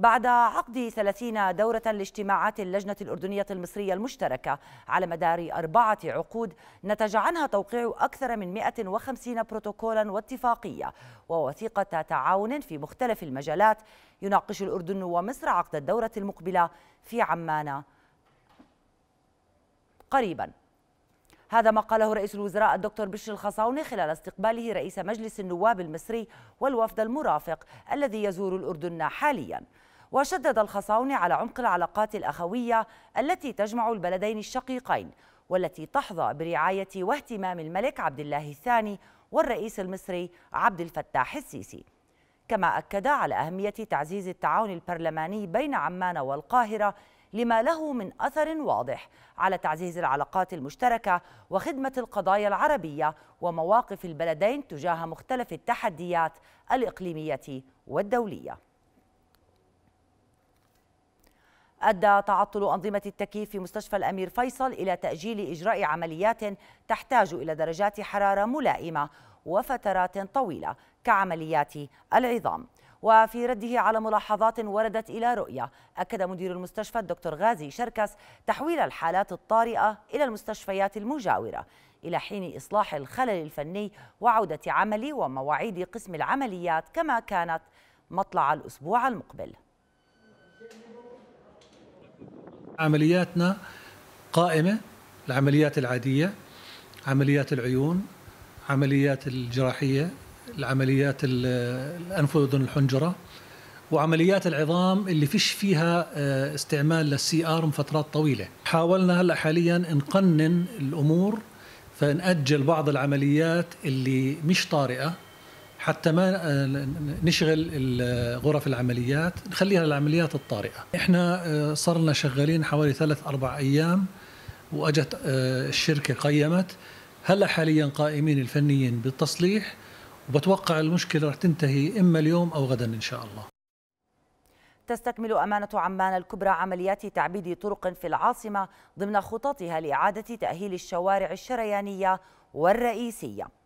بعد عقد 30 دورة لاجتماعات اللجنة الأردنية المصرية المشتركة على مدار أربعة عقود نتج عنها توقيع أكثر من 150 بروتوكولا واتفاقية ووثيقة تعاون في مختلف المجالات يناقش الأردن ومصر عقد الدورة المقبلة في عمان قريباً هذا ما قاله رئيس الوزراء الدكتور بشر الخصاوني خلال استقباله رئيس مجلس النواب المصري والوفد المرافق الذي يزور الأردن حالياً وشدد الخصاون على عمق العلاقات الأخوية التي تجمع البلدين الشقيقين والتي تحظى برعاية واهتمام الملك عبد الله الثاني والرئيس المصري عبد الفتاح السيسي كما أكد على أهمية تعزيز التعاون البرلماني بين عمان والقاهرة لما له من أثر واضح على تعزيز العلاقات المشتركة وخدمة القضايا العربية ومواقف البلدين تجاه مختلف التحديات الإقليمية والدولية أدى تعطل أنظمة التكييف في مستشفى الأمير فيصل إلى تأجيل إجراء عمليات تحتاج إلى درجات حرارة ملائمة وفترات طويلة كعمليات العظام وفي رده على ملاحظات وردت إلى رؤية أكد مدير المستشفى الدكتور غازي شركس تحويل الحالات الطارئة إلى المستشفيات المجاورة إلى حين إصلاح الخلل الفني وعودة عمل ومواعيد قسم العمليات كما كانت مطلع الأسبوع المقبل عملياتنا قائمة العمليات العادية عمليات العيون عمليات الجراحية العمليات الأنف والأذن الحنجرة وعمليات العظام اللي فيش فيها آه، استعمال للسي ار فترات طويله حاولنا هلا حاليا نقنن الامور فنأجل بعض العمليات اللي مش طارئه حتى ما آه، نشغل غرف العمليات نخليها للعمليات الطارئة إحنا آه، صار لنا شغالين حوالي ثلاث أربع أيام وأجت آه، الشركة قيمت هلا حاليا قائمين الفنيين بالتصليح وبتوقع المشكلة رح تنتهي إما اليوم أو غدا إن شاء الله تستكمل أمانة عمان الكبرى عمليات تعبيد طرق في العاصمة ضمن خططها لإعادة تأهيل الشوارع الشريانية والرئيسية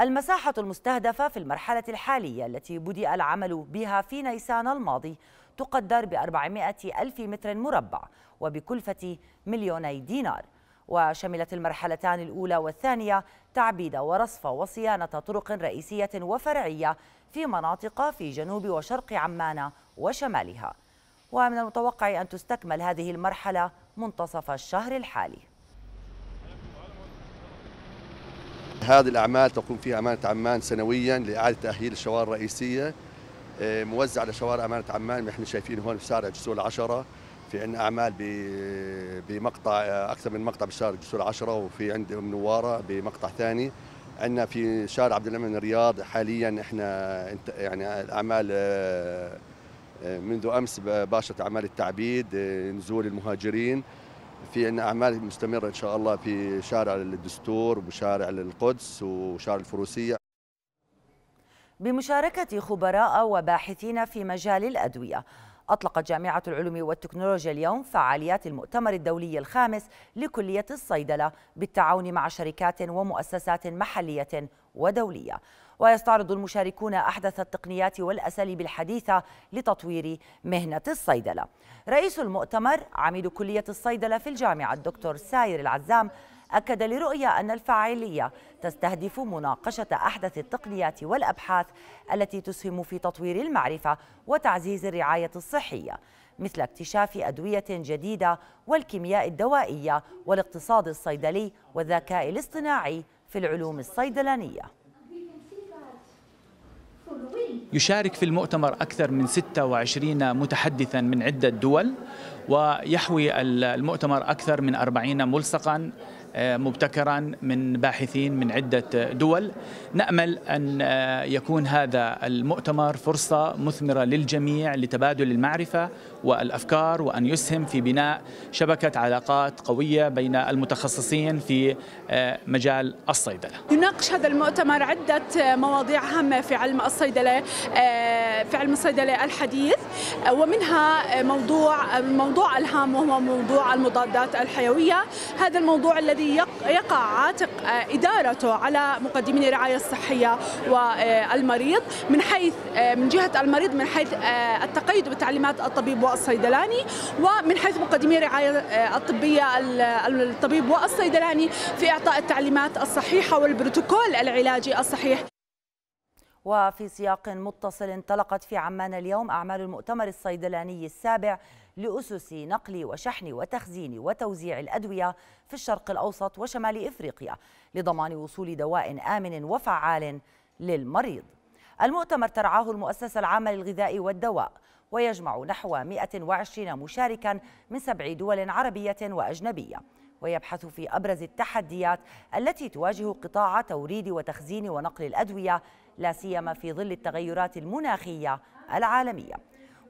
المساحة المستهدفة في المرحلة الحالية التي بدأ العمل بها في نيسان الماضي تقدر ب 400 ألف متر مربع وبكلفة مليوني دينار وشملت المرحلتان الأولى والثانية تعبيد ورصف وصيانة طرق رئيسية وفرعية في مناطق في جنوب وشرق عمان وشمالها ومن المتوقع أن تستكمل هذه المرحلة منتصف الشهر الحالي هذه الأعمال تقوم فيها أمانة عمان سنويا لإعادة تأهيل الشوارع الرئيسية آه، موزع على شوارع أمانة عمان احنا شايفين هون في شارع جسور العشرة في عندنا أعمال بمقطع آه، أكثر من مقطع بشارع جسور العشرة وفي عند أم نوارة بمقطع ثاني عندنا في شارع عبد الامن الرياض حاليا احنا يعني الأعمال آه، منذ أمس باشرت أعمال التعبيد نزول المهاجرين في عنا اعمال مستمره ان شاء الله في شارع الدستور وشارع القدس وشارع الفروسيه بمشاركة خبراء وباحثين في مجال الأدوية أطلقت جامعة العلوم والتكنولوجيا اليوم فعاليات المؤتمر الدولي الخامس لكلية الصيدلة بالتعاون مع شركات ومؤسسات محلية ودولية ويستعرض المشاركون أحدث التقنيات والأساليب الحديثة لتطوير مهنة الصيدلة رئيس المؤتمر عميد كلية الصيدلة في الجامعة الدكتور ساير العزام أكد لرؤية أن الفاعلية تستهدف مناقشة أحدث التقنيات والأبحاث التي تسهم في تطوير المعرفة وتعزيز الرعاية الصحية مثل اكتشاف أدوية جديدة والكيمياء الدوائية والاقتصاد الصيدلي والذكاء الاصطناعي في العلوم الصيدلانية يشارك في المؤتمر أكثر من 26 متحدثا من عدة دول ويحوي المؤتمر أكثر من 40 ملصقا مبتكرا من باحثين من عدة دول نأمل أن يكون هذا المؤتمر فرصة مثمرة للجميع لتبادل المعرفة والأفكار وأن يسهم في بناء شبكة علاقات قوية بين المتخصصين في مجال الصيدلة يناقش هذا المؤتمر عدة مواضيع هامة في علم الصيدلة في علم الصيدلة الحديث ومنها موضوع الموضوع الهام وهو موضوع المضادات الحيوية هذا الموضوع الذي الذي يقع عاتق آه، إدارته على مقدمين الرعاية الصحية والمريض من حيث آه، من جهة المريض من حيث آه، التقيد بتعليمات الطبيب والصيدلاني ومن حيث مقدمي الرعاية الطبية الطبيب والصيدلاني في إعطاء التعليمات الصحيحة والبروتوكول العلاجي الصحيح وفي سياق متصل انطلقت في عمان اليوم أعمال المؤتمر الصيدلاني السابع لأسس نقل وشحن وتخزين وتوزيع الأدوية في الشرق الأوسط وشمال إفريقيا لضمان وصول دواء آمن وفعال للمريض المؤتمر ترعاه المؤسسة العامة للغذاء والدواء ويجمع نحو 120 مشاركا من سبع دول عربية وأجنبية ويبحث في أبرز التحديات التي تواجه قطاع توريد وتخزين ونقل الأدوية لا سيما في ظل التغيرات المناخية العالمية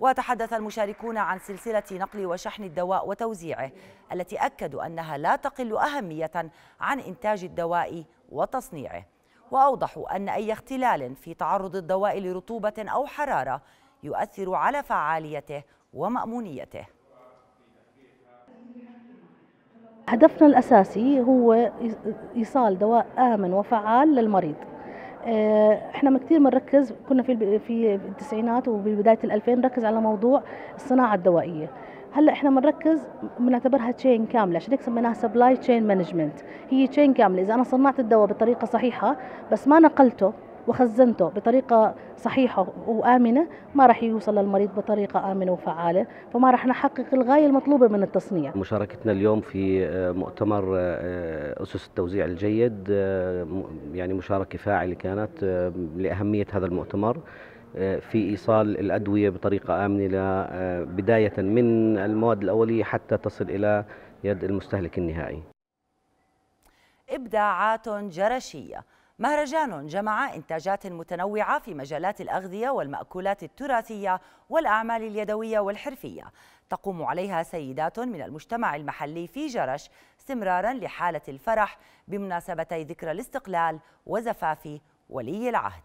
وتحدث المشاركون عن سلسلة نقل وشحن الدواء وتوزيعه التي أكدوا أنها لا تقل أهمية عن إنتاج الدواء وتصنيعه وأوضحوا أن أي اختلال في تعرض الدواء لرطوبة أو حرارة يؤثر على فعاليته ومأمونيته هدفنا الأساسي هو إيصال دواء آمن وفعال للمريض آه، احنا كثير بنركز كنا في في التسعينات وبدايه ال2000 نركز على موضوع الصناعه الدوائيه هلا احنا بنركز بنعتبرها تشين كامله عشان هيك سميناها سبلاي تشين مانجمنت هي تشين كامله اذا انا صنعت الدواء بطريقه صحيحه بس ما نقلته وخزنته بطريقة صحيحة وآمنة ما راح يوصل للمريض بطريقة آمنة وفعالة فما راح نحقق الغاية المطلوبة من التصنيع مشاركتنا اليوم في آه، مؤتمر آه، آه، أسس التوزيع الجيد يعني مشاركة فاعلة كانت لأهمية هذا المؤتمر في ايصال الادويه بطريقه امنه بدايه من المواد الاوليه حتى تصل الى يد المستهلك النهائي. ابداعات جرشيه مهرجان جمع إنتاجات متنوعة في مجالات الأغذية والمأكولات التراثية والأعمال اليدوية والحرفية تقوم عليها سيدات من المجتمع المحلي في جرش استمرارا لحالة الفرح بمناسبتي ذكرى الاستقلال وزفاف ولي العهد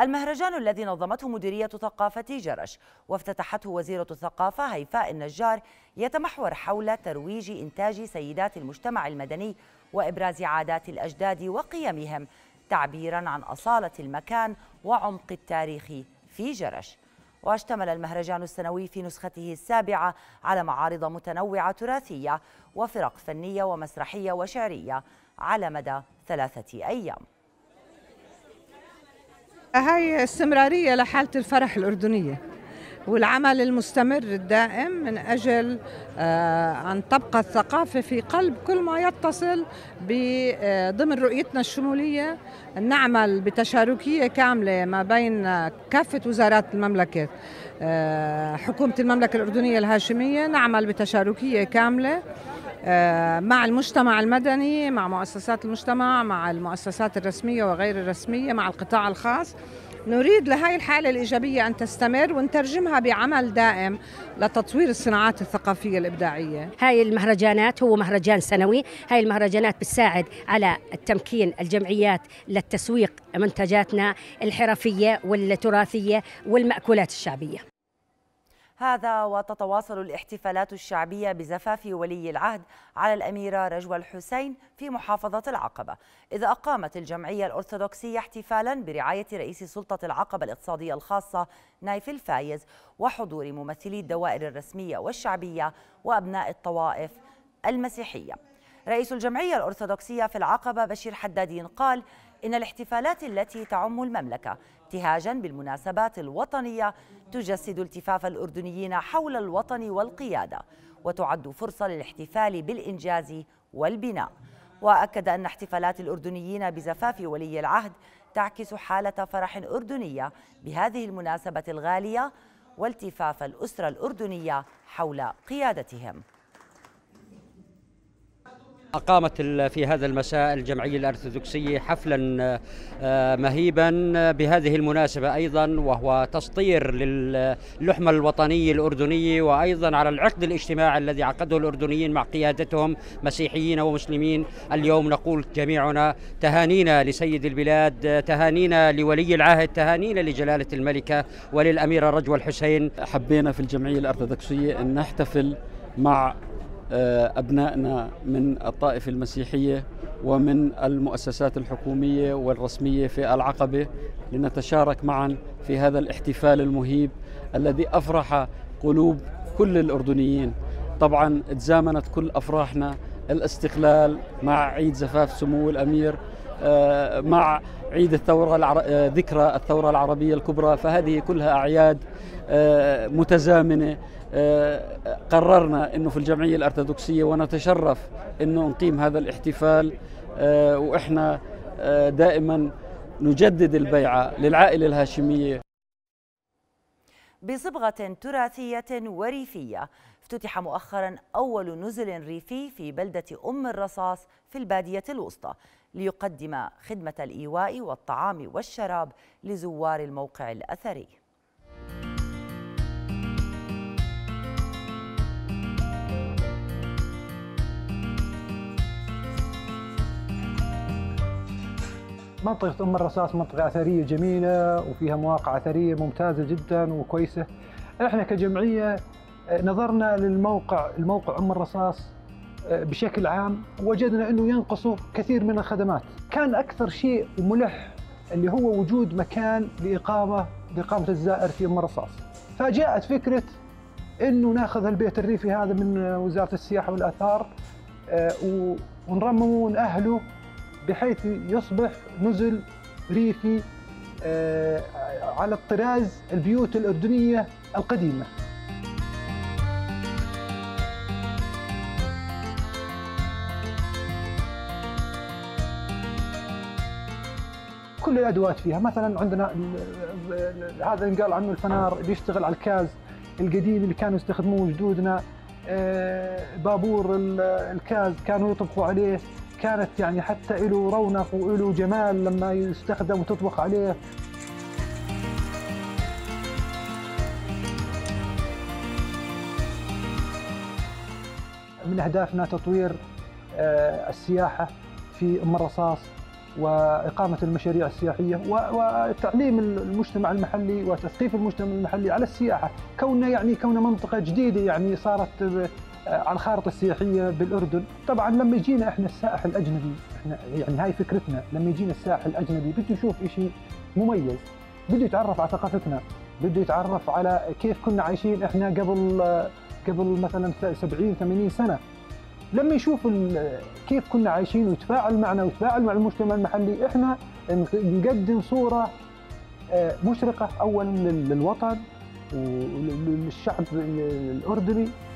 المهرجان الذي نظمته مديرية ثقافة جرش وافتتحته وزيرة الثقافة هيفاء النجار يتمحور حول ترويج إنتاج سيدات المجتمع المدني وإبراز عادات الأجداد وقيمهم تعبيرا عن أصالة المكان وعمق التاريخ في جرش واشتمل المهرجان السنوي في نسخته السابعة على معارض متنوعة تراثية وفرق فنية ومسرحية وشعرية على مدى ثلاثة أيام هاي استمرارية لحالة الفرح الأردنية والعمل المستمر الدائم من أجل آه، أن تبقى الثقافة في قلب كل ما يتصل آه، ضمن رؤيتنا الشمولية نعمل بتشاركية كاملة ما بين آه، كافة وزارات المملكة حكومة المملكة الأردنية الهاشمية نعمل بتشاركية كاملة مع المجتمع المدني مع مؤسسات المجتمع مع المؤسسات الرسمية وغير الرسمية مع القطاع الخاص نريد لهي الحالة الإيجابية أن تستمر ونترجمها بعمل دائم لتطوير الصناعات الثقافية الإبداعية هاي المهرجانات هو مهرجان سنوي هاي المهرجانات بتساعد على التمكين الجمعيات للتسويق منتجاتنا الحرفية والتراثية والمأكولات الشعبية هذا وتتواصل الاحتفالات الشعبية بزفاف ولي العهد على الأميرة رجوى الحسين في محافظة العقبة إذ أقامت الجمعية الأرثوذكسية احتفالا برعاية رئيس سلطة العقبة الاقتصادية الخاصة نايف الفايز وحضور ممثلي الدوائر الرسمية والشعبية وأبناء الطوائف المسيحية رئيس الجمعية الأرثوذكسية في العقبة بشير حدادين قال إن الاحتفالات التي تعم المملكة ابتهاجا بالمناسبات الوطنية تجسد التفاف الأردنيين حول الوطن والقيادة وتعد فرصة للاحتفال بالإنجاز والبناء وأكد أن احتفالات الأردنيين بزفاف ولي العهد تعكس حالة فرح أردنية بهذه المناسبة الغالية والتفاف الأسرة الأردنية حول قيادتهم أقامت في هذا المساء الجمعية الأرثوذكسية حفلا آه، مهيبا بهذه المناسبة أيضا وهو تسطير للحمة الوطنية الأردنية وأيضا على العقد الاجتماعي الذي عقده الأردنيين مع قيادتهم مسيحيين ومسلمين اليوم نقول جميعنا تهانينا لسيد البلاد تهانينا لولي العهد تهانينا لجلالة الملكة وللأميرة رجوى الحسين حبينا في الجمعية الأرثوذكسية أن نحتفل مع آه، أبنائنا من الطائفة المسيحية ومن المؤسسات الحكومية والرسمية في العقبة لنتشارك معا في هذا الاحتفال المهيب الذي أفرح قلوب كل الأردنيين طبعا تزامنت كل أفراحنا الاستقلال مع عيد زفاف سمو الأمير آه، مع عيد الثورة العر... آه، ذكرى الثورة العربية الكبرى فهذه كلها أعياد متزامنة آه، قررنا انه في الجمعيه الارثوذكسيه ونتشرف انه نقيم هذا الاحتفال آه، واحنا آه، دائما نجدد البيعه للعائله الهاشميه بصبغه تراثيه وريفيه افتتح مؤخرا اول نزل ريفي في بلده ام الرصاص في الباديه الوسطى ليقدم خدمه الايواء والطعام والشراب لزوار الموقع الاثري منطقة أم الرصاص منطقة أثرية جميلة وفيها مواقع أثرية ممتازة جدا وكويسة احنا كجمعية آه، نظرنا للموقع الموقع أم الرصاص آه، بشكل عام وجدنا أنه ينقصه كثير من الخدمات كان أكثر شيء ملح اللي هو وجود مكان لإقامة لإقامة الزائر في أم الرصاص فجاءت فكرة أنه ناخذ البيت الريفي هذا من وزارة السياحة والآثار آه، ونرممه ونأهله بحيث يصبح نزل ريفي آه، على الطراز البيوت الأردنية القديمة كل الادوات فيها مثلا عندنا هذا ينقال عنه الفنار بيشتغل على الكاز القديم اللي كانوا يستخدموه جدودنا آه، بابور الكاز كانوا يطبخوا عليه كانت يعني حتى له رونق وله جمال لما يستخدم وتطبخ عليه من أهدافنا تطوير آه، السياحة في أم الرصاص وإقامة المشاريع السياحية وتعليم المجتمع المحلي وتثقيف المجتمع المحلي على السياحة كوننا يعني كوننا منطقة جديدة يعني صارت على الخارطه السياحيه بالاردن طبعا لما يجينا احنا السائح الاجنبي احنا يعني هاي فكرتنا لما يجينا السائح الاجنبي بده يشوف إشي مميز بده يتعرف على ثقافتنا بده يتعرف على كيف كنا عايشين احنا قبل قبل مثلا 70 80 سنه لما يشوف كيف كنا عايشين ويتفاعل معنا ويتفاعل مع المجتمع المحلي احنا نقدم صوره آه، مشرقه اولا للوطن وللشعب الاردني